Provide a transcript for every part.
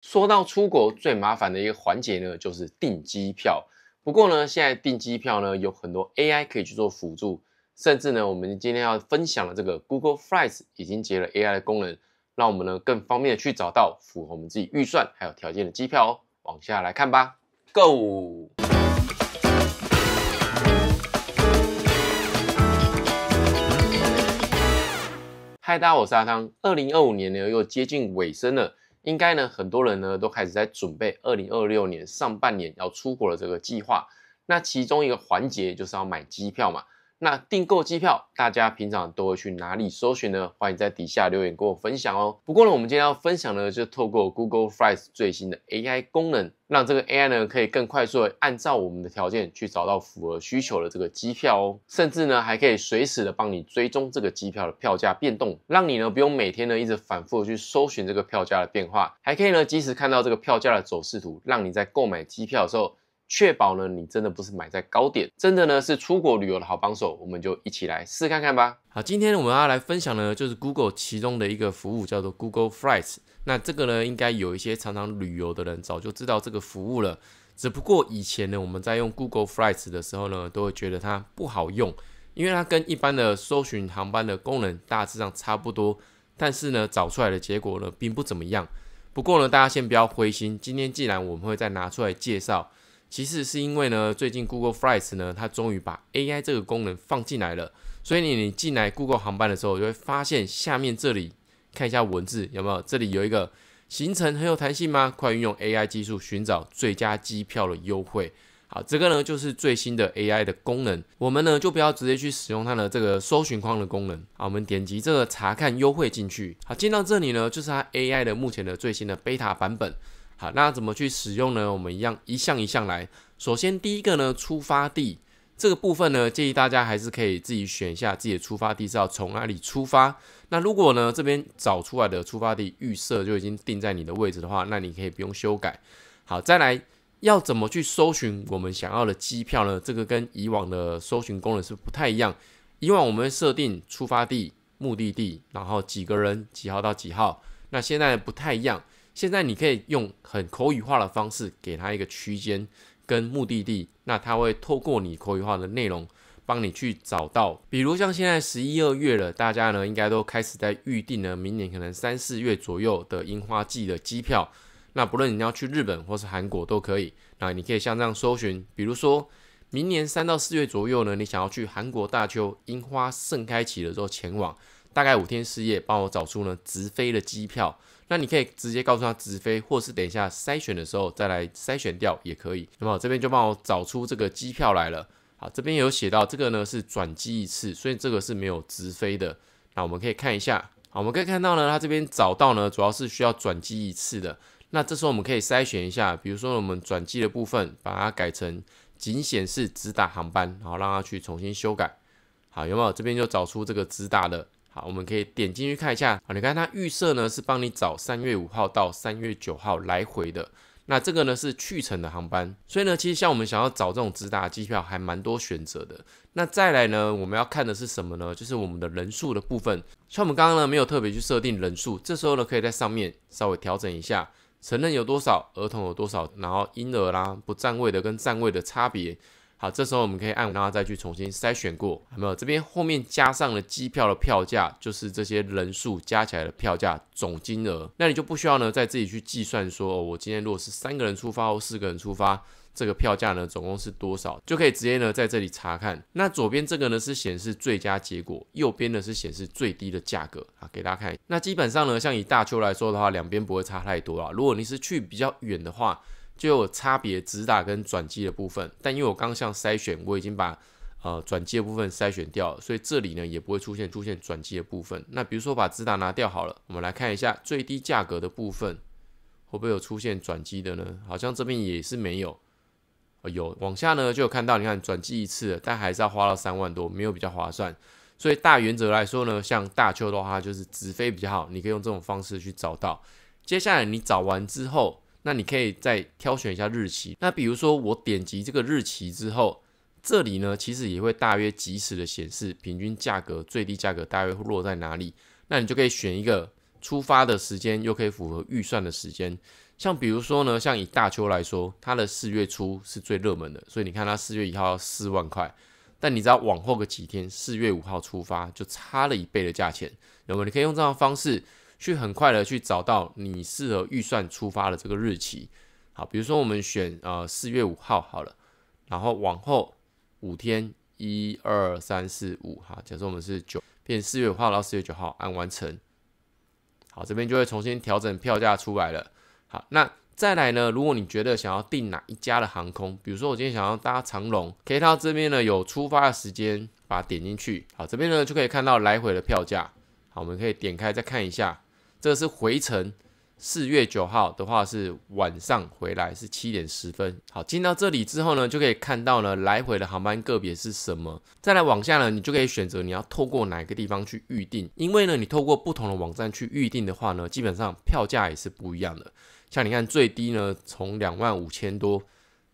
说到出国最麻烦的一个环节呢，就是订机票。不过呢，现在订机票呢有很多 AI 可以去做辅助，甚至呢，我们今天要分享的这个 Google Flights 已经结了 AI 的功能，让我们呢更方便的去找到符合我们自己预算还有条件的机票。哦。往下来看吧，Go。嗨，大家，我是阿汤。二零二五年呢又接近尾声了。应该呢，很多人呢都开始在准备二零二六年上半年要出国的这个计划。那其中一个环节就是要买机票嘛。那订购机票，大家平常都会去哪里搜寻呢？欢迎在底下留言跟我分享哦。不过呢，我们今天要分享呢，就透过 Google f l e s 最新的 AI 功能，让这个 AI 呢可以更快速的按照我们的条件去找到符合需求的这个机票哦。甚至呢，还可以随时的帮你追踪这个机票的票价变动，让你呢不用每天呢一直反复的去搜寻这个票价的变化，还可以呢及时看到这个票价的走势图，让你在购买机票的时候。确保呢，你真的不是买在高点，真的呢是出国旅游的好帮手，我们就一起来试看看吧。好，今天我们要来分享呢，就是 Google 其中的一个服务叫做 Google Flights。那这个呢，应该有一些常常旅游的人早就知道这个服务了。只不过以前呢，我们在用 Google Flights 的时候呢，都会觉得它不好用，因为它跟一般的搜寻航班的功能大致上差不多，但是呢，找出来的结果呢，并不怎么样。不过呢，大家先不要灰心，今天既然我们会再拿出来介绍。其实是因为呢，最近 Google Flights 呢，它终于把 AI 这个功能放进来了，所以你你进来 Google 航班的时候，就会发现下面这里看一下文字有没有，这里有一个行程很有弹性吗？快运用 AI 技术寻找最佳机票的优惠。好，这个呢就是最新的 AI 的功能，我们呢就不要直接去使用它的这个搜寻框的功能啊，我们点击这个查看优惠进去。好，进到这里呢，就是它 AI 的目前的最新的 beta 版本。好，那怎么去使用呢？我们一样一项一项来。首先第一个呢，出发地这个部分呢，建议大家还是可以自己选一下自己的出发地，是要从哪里出发。那如果呢这边找出来的出发地预设就已经定在你的位置的话，那你可以不用修改。好，再来要怎么去搜寻我们想要的机票呢？这个跟以往的搜寻功能是不太一样。以往我们设定出发地、目的地，然后几个人、几号到几号，那现在不太一样。现在你可以用很口语化的方式给他一个区间跟目的地，那他会透过你口语化的内容帮你去找到。比如像现在十一二月了，大家呢应该都开始在预定了明年可能三四月左右的樱花季的机票。那不论你要去日本或是韩国都可以。那你可以像这样搜寻，比如说明年三到四月左右呢，你想要去韩国大邱樱花盛开起了之后前往，大概五天四夜，帮我找出呢直飞的机票。那你可以直接告诉他直飞，或是等一下筛选的时候再来筛选掉也可以。那么这边就帮我找出这个机票来了。好，这边有写到这个呢是转机一次，所以这个是没有直飞的。那我们可以看一下，好，我们可以看到呢，它这边找到呢主要是需要转机一次的。那这时候我们可以筛选一下，比如说我们转机的部分，把它改成仅显示直达航班，然后让它去重新修改。好，有没有？这边就找出这个直达的。好，我们可以点进去看一下。好，你看它预设呢是帮你找三月五号到三月九号来回的。那这个呢是去程的航班。所以呢，其实像我们想要找这种直达机票，还蛮多选择的。那再来呢，我们要看的是什么呢？就是我们的人数的部分。像我们刚刚呢没有特别去设定人数，这时候呢可以在上面稍微调整一下，成人有多少，儿童有多少，然后婴儿啦，不占位的跟占位的差别。好，这时候我们可以按，然后再去重新筛选过，有没有？这边后面加上了机票的票价，就是这些人数加起来的票价总金额。那你就不需要呢，再自己去计算说，哦，我今天如果是三个人出发或四个人出发，这个票价呢总共是多少，就可以直接呢在这里查看。那左边这个呢是显示最佳结果，右边呢是显示最低的价格啊，给大家看。那基本上呢，像以大邱来说的话，两边不会差太多啊。如果你是去比较远的话，就有差别直达跟转机的部分，但因为我刚刚像筛选，我已经把呃转机的部分筛选掉了，所以这里呢也不会出现出现转机的部分。那比如说把直达拿掉好了，我们来看一下最低价格的部分会不会有出现转机的呢？好像这边也是没有。有往下呢就看到，你看转机一次，但还是要花到三万多，没有比较划算。所以大原则来说呢，像大邱的话就是直飞比较好，你可以用这种方式去找到。接下来你找完之后。那你可以再挑选一下日期。那比如说我点击这个日期之后，这里呢其实也会大约及时的显示平均价格、最低价格大约落在哪里。那你就可以选一个出发的时间，又可以符合预算的时间。像比如说呢，像以大邱来说，它的四月初是最热门的，所以你看它四月一号要四万块，但你知道往后个几天，四月五号出发就差了一倍的价钱。那么你可以用这样的方式。去很快的去找到你适合预算出发的这个日期，好，比如说我们选呃四月五号好了，然后往后五天一二三四五哈，假设我们是九变四月五号到四月九号按完成，好，这边就会重新调整票价出来了。好，那再来呢，如果你觉得想要订哪一家的航空，比如说我今天想要搭长龙，可以到这边呢有出发的时间，把它点进去，好，这边呢就可以看到来回的票价，好，我们可以点开再看一下。这个是回程，四月九号的话是晚上回来，是七点十分。好，进到这里之后呢，就可以看到呢来回的航班个别是什么。再来往下呢，你就可以选择你要透过哪个地方去预定，因为呢，你透过不同的网站去预定的话呢，基本上票价也是不一样的。像你看，最低呢从两万五千多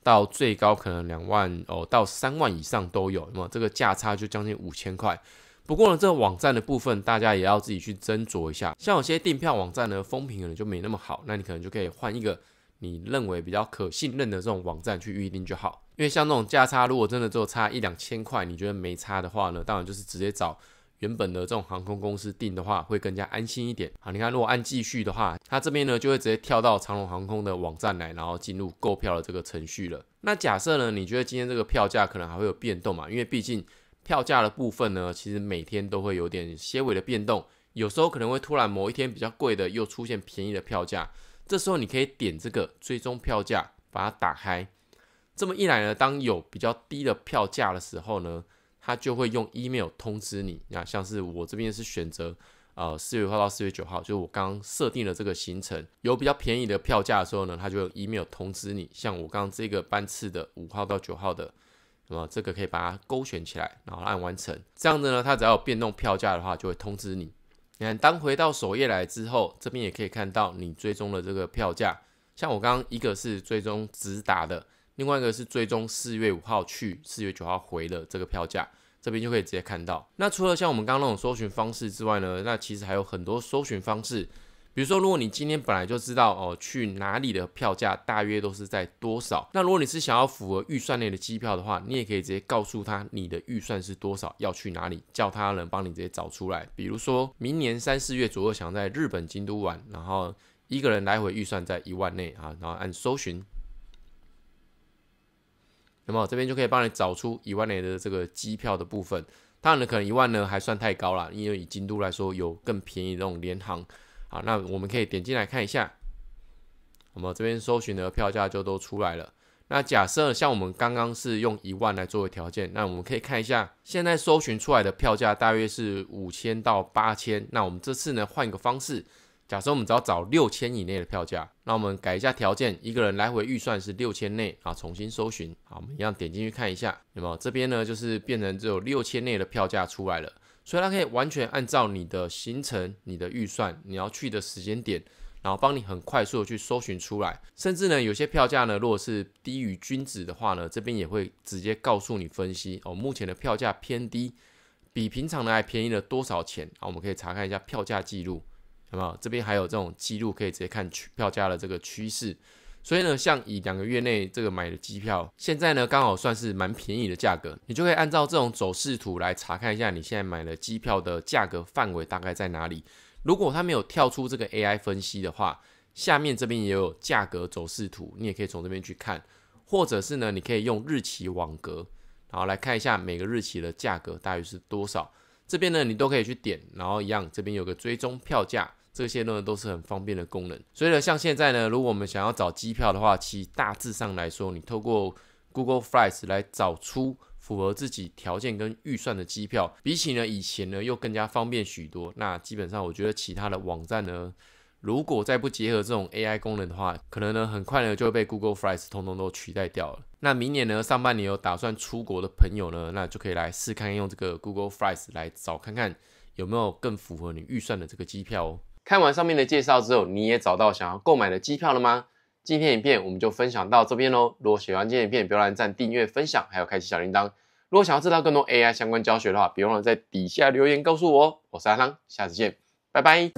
到最高可能两万哦到三万以上都有，那么这个价差就将近五千块。不过呢，这个网站的部分大家也要自己去斟酌一下。像有些订票网站呢，风评可能就没那么好，那你可能就可以换一个你认为比较可信任的这种网站去预订就好。因为像这种价差，如果真的就差一两千块，你觉得没差的话呢，当然就是直接找原本的这种航空公司订的话，会更加安心一点啊。你看，如果按继续的话，它这边呢就会直接跳到长龙航空的网站来，然后进入购票的这个程序了。那假设呢，你觉得今天这个票价可能还会有变动嘛？因为毕竟。票价的部分呢，其实每天都会有点些微的变动，有时候可能会突然某一天比较贵的又出现便宜的票价，这时候你可以点这个追踪票价，把它打开。这么一来呢，当有比较低的票价的时候呢，它就会用 email 通知你。那像是我这边是选择呃四月一号到四月九号，就是我刚刚设定了这个行程，有比较便宜的票价的时候呢，它就 email 通知你。像我刚刚这个班次的五号到九号的。那么这个可以把它勾选起来，然后按完成，这样子呢，它只要有变动票价的话，就会通知你。你看，当回到首页来之后，这边也可以看到你追踪的这个票价。像我刚刚一个是追踪直达的，另外一个是追踪四月五号去四月九号回的这个票价，这边就可以直接看到。那除了像我们刚刚那种搜寻方式之外呢，那其实还有很多搜寻方式。比如说，如果你今天本来就知道哦去哪里的票价大约都是在多少，那如果你是想要符合预算内的机票的话，你也可以直接告诉他你的预算是多少，要去哪里，叫他能帮你直接找出来。比如说明年三四月左右想在日本京都玩，然后一个人来回预算在一万内啊，然后按搜寻，那么这边就可以帮你找出一万内的这个机票的部分。当然可能一万呢还算太高了，因为以京都来说，有更便宜这种联航。好，那我们可以点进来看一下，我们这边搜寻的票价就都出来了。那假设像我们刚刚是用一万来作为条件，那我们可以看一下，现在搜寻出来的票价大约是五千到八千。那我们这次呢换一个方式，假设我们只要找六千以内的票价，那我们改一下条件，一个人来回预算是六千内啊，重新搜寻。好，我们一样点进去看一下，那么这边呢就是变成只有六千内的票价出来了。所以它可以完全按照你的行程、你的预算、你要去的时间点，然后帮你很快速的去搜寻出来。甚至呢，有些票价呢，如果是低于均值的话呢，这边也会直接告诉你分析哦，目前的票价偏低，比平常呢还便宜了多少钱啊？我们可以查看一下票价记录，有没有？这边还有这种记录，可以直接看票价的这个趋势。所以呢，像以两个月内这个买的机票，现在呢刚好算是蛮便宜的价格，你就可以按照这种走势图来查看一下你现在买的机票的价格范围大概在哪里。如果它没有跳出这个 AI 分析的话，下面这边也有价格走势图，你也可以从这边去看，或者是呢，你可以用日期网格，然后来看一下每个日期的价格大约是多少。这边呢，你都可以去点，然后一样，这边有个追踪票价。这些呢都是很方便的功能，所以呢，像现在呢，如果我们想要找机票的话，其实大致上来说，你透过 Google Flights 来找出符合自己条件跟预算的机票，比起呢以前呢又更加方便许多。那基本上，我觉得其他的网站呢，如果再不结合这种 AI 功能的话，可能呢很快呢就会被 Google Flights 通通都取代掉了。那明年呢上半年有打算出国的朋友呢，那就可以来试看用这个 Google Flights 来找看看有没有更符合你预算的这个机票哦。看完上面的介绍之后，你也找到想要购买的机票了吗？今天影片我们就分享到这边喽。如果喜欢今天影片，别忘了赞、订阅、分享，还有开启小铃铛。如果想要知道更多 AI 相关教学的话，别忘了在底下留言告诉我哦。我是阿浪，下次见，拜拜。